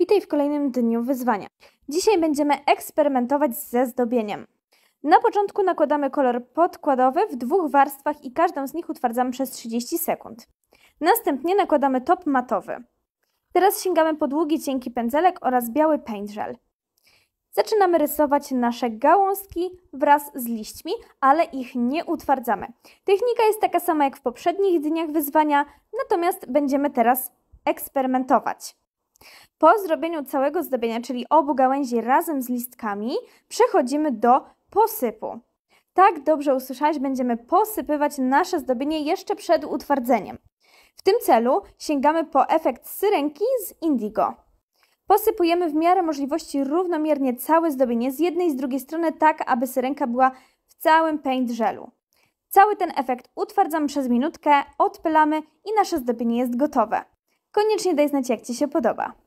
Witaj w kolejnym dniu wyzwania. Dzisiaj będziemy eksperymentować ze zdobieniem. Na początku nakładamy kolor podkładowy w dwóch warstwach i każdą z nich utwardzamy przez 30 sekund. Następnie nakładamy top matowy. Teraz sięgamy po długi, cienki pędzelek oraz biały paint gel. Zaczynamy rysować nasze gałązki wraz z liśćmi, ale ich nie utwardzamy. Technika jest taka sama jak w poprzednich dniach wyzwania, natomiast będziemy teraz eksperymentować. Po zrobieniu całego zdobienia, czyli obu gałęzi razem z listkami, przechodzimy do posypu. Tak dobrze usłyszałeś, będziemy posypywać nasze zdobienie jeszcze przed utwardzeniem. W tym celu sięgamy po efekt syrenki z indigo. Posypujemy w miarę możliwości równomiernie całe zdobienie z jednej i z drugiej strony tak, aby syrenka była w całym paint żelu. Cały ten efekt utwardzamy przez minutkę, odpylamy i nasze zdobienie jest gotowe. Koniecznie daj znać, jak Ci się podoba.